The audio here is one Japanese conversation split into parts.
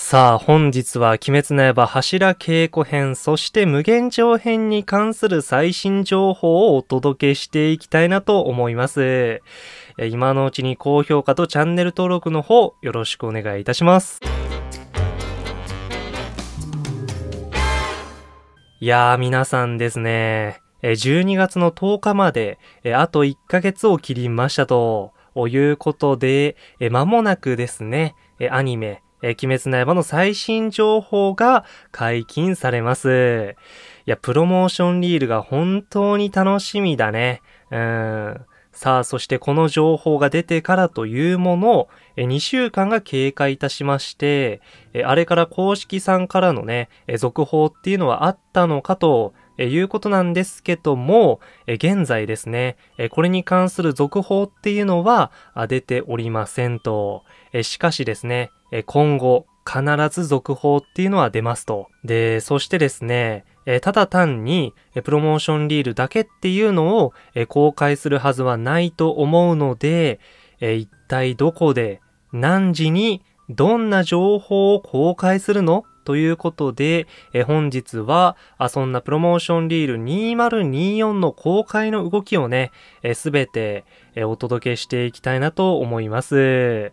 さあ、本日は鬼滅の刃柱稽古編、そして無限上編に関する最新情報をお届けしていきたいなと思います。今のうちに高評価とチャンネル登録の方、よろしくお願いいたします。いやー、皆さんですね。12月の10日まで、あと1ヶ月を切りましたと。いうことで、間もなくですね、アニメ、えー、鬼滅の刃の最新情報が解禁されます。いや、プロモーションリールが本当に楽しみだね。うん。さあ、そしてこの情報が出てからというもの、を、2週間が経過いたしまして、あれから公式さんからのね、続報っていうのはあったのかと、いうことなんですけども、現在ですね、これに関する続報っていうのは、出ておりませんと。しかしですね、え今後、必ず続報っていうのは出ますと。で、そしてですね、えただ単に、えプロモーションリールだけっていうのを、え公開するはずはないと思うので、え一体どこで、何時に、どんな情報を公開するのということで、え本日はあ、そんなプロモーションリール2024の公開の動きをね、すべて、えお届けしていきたいなと思います。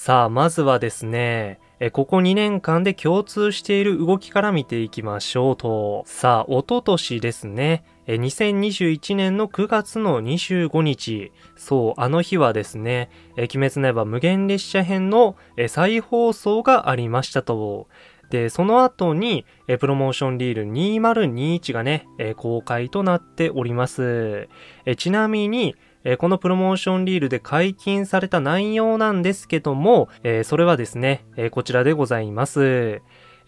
さあ、まずはですね、え、ここ2年間で共通している動きから見ていきましょうと。さあ、おととしですね。え、2021年の9月の25日。そう、あの日はですね、え、鬼滅の刃無限列車編の、え、再放送がありましたと。で、その後に、え、プロモーションリール2021がね、え、公開となっております。え、ちなみに、えー、このプロモーションリールで解禁された内容なんですけども、えー、それはですね、えー、こちらでございます。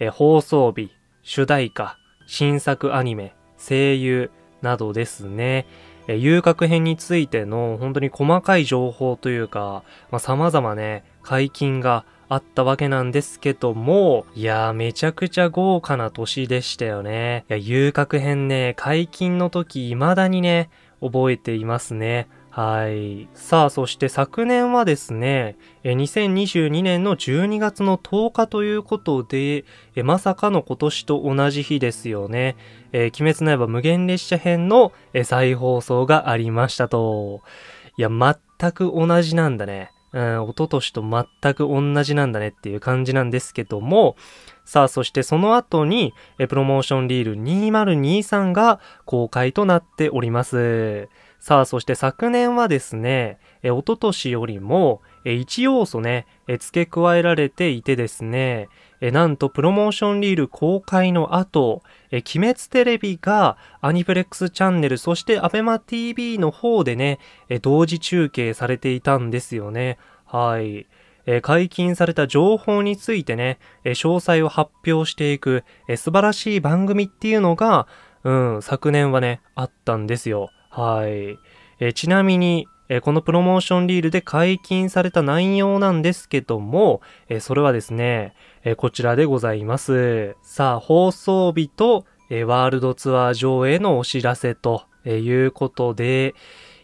え放送日、主題歌、新作アニメ、声優などですね。え遊郭編についての本当に細かい情報というか、まあ、様々ね、解禁があったわけなんですけども、いやーめちゃくちゃ豪華な年でしたよね。いや、遊郭編ね、解禁の時未だにね、覚えていますね。はい。さあ、そして昨年はですね、2022年の12月の10日ということで、まさかの今年と同じ日ですよね。えー、鬼滅の刃無限列車編の再放送がありましたと。いや、全く同じなんだね。うん、おととしと全く同じなんだねっていう感じなんですけども、さあ、そしてその後に、プロモーションリール2023が公開となっております。さあ、そして昨年はですね、えととしよりも、え要素ね、え付け加えられていてですね、えなんとプロモーションリール公開の後、え鬼滅テレビがアニプレックスチャンネル、そしてアベマ TV の方でね、え同時中継されていたんですよね。はい。え解禁された情報についてね、え詳細を発表していく、え素晴らしい番組っていうのが、うん、昨年はね、あったんですよ。はい。えちなみに、えこのプロモーションリールで解禁された内容なんですけども、えそれはですね、えこちらでございます。さあ、放送日と、えワールドツアー上映のお知らせと、えいうことで、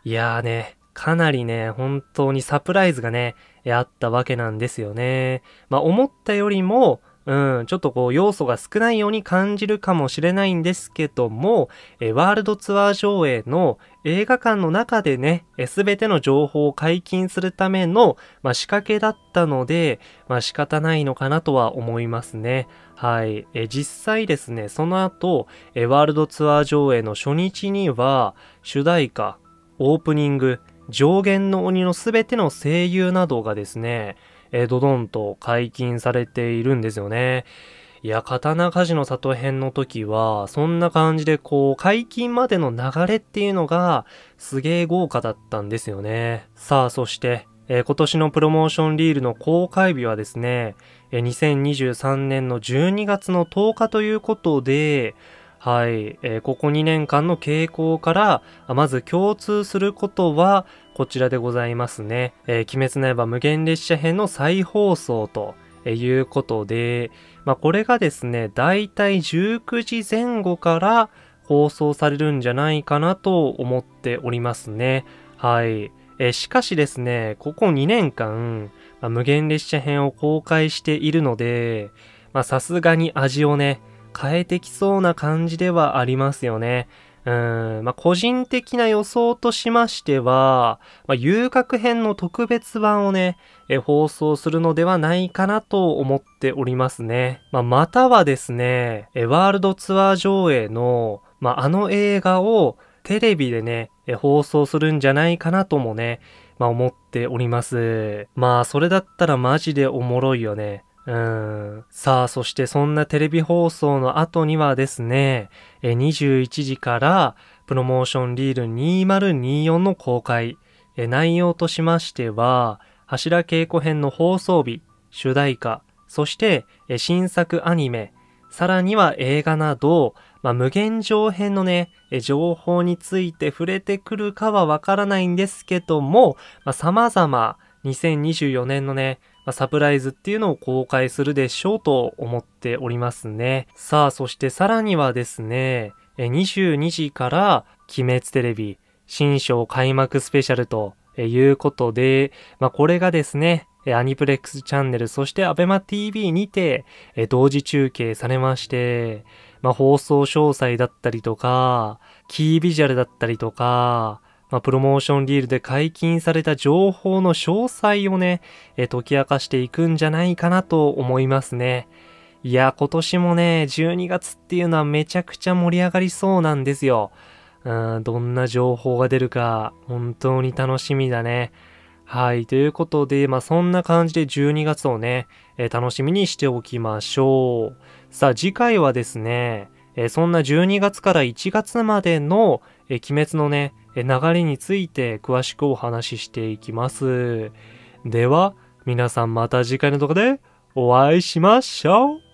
いやーね、かなりね、本当にサプライズがね、あったわけなんですよね。まあ、思ったよりも、うん、ちょっとこう、要素が少ないように感じるかもしれないんですけども、えワールドツアー上映の映画館の中でね、すべての情報を解禁するための、まあ、仕掛けだったので、まあ、仕方ないのかなとは思いますね。はい。え実際ですね、その後え、ワールドツアー上映の初日には、主題歌、オープニング、上限の鬼のすべての声優などがですね、えー、ドドンと解禁されているんですよね。いや、刀鍛冶の里編の時は、そんな感じでこう、解禁までの流れっていうのが、すげえ豪華だったんですよね。さあ、そして、えー、今年のプロモーションリールの公開日はですね、えー、2023年の12月の10日ということで、はい、えー、ここ2年間の傾向から、まず共通することは、こちらでございますね。えー、鬼滅の刃無限列車編の再放送と、いうことで、まあ、これがですね、だいたい19時前後から放送されるんじゃないかなと思っておりますね。はい。えー、しかしですね、ここ2年間、まあ、無限列車編を公開しているので、ま、さすがに味をね、変えてきそうな感じではありますよね。うん、まあ、個人的な予想としましては、まあ、遊郭編の特別版をね、え放送するのではないかなと思っておりますね。まあ、またはですね、えワールドツアー上映の、まあ、あの映画をテレビでね、え放送するんじゃないかなともね、まあ、思っております。まあ、それだったらマジでおもろいよね。うん。さあ、そしてそんなテレビ放送の後にはですね、21時から、プロモーションリール2024の公開、内容としましては、柱稽古編の放送日、主題歌、そして新作アニメ、さらには映画など、まあ、無限上編のね、情報について触れてくるかはわからないんですけども、まあ、様々2024年のね、まあ、サプライズっていうのを公開するでしょうと思っておりますね。さあ、そしてさらにはですね、22時から、鬼滅テレビ、新章開幕スペシャルということで、まあ、これがですね、アニプレックスチャンネル、そしてアベマ TV にて、同時中継されまして、まあ、放送詳細だったりとか、キービジュアルだったりとか、まあ、プロモーションリールで解禁された情報の詳細をね、え解き明かしていくんじゃないかなと思いますね。いや、今年もね、12月っていうのはめちゃくちゃ盛り上がりそうなんですよ。うん、どんな情報が出るか、本当に楽しみだね。はい。ということで、まあ、そんな感じで12月をね、えー、楽しみにしておきましょう。さあ、次回はですね、えー、そんな12月から1月までの、えー、鬼滅のね、流れについて詳しくお話ししていきます。では、皆さんまた次回の動画でお会いしましょう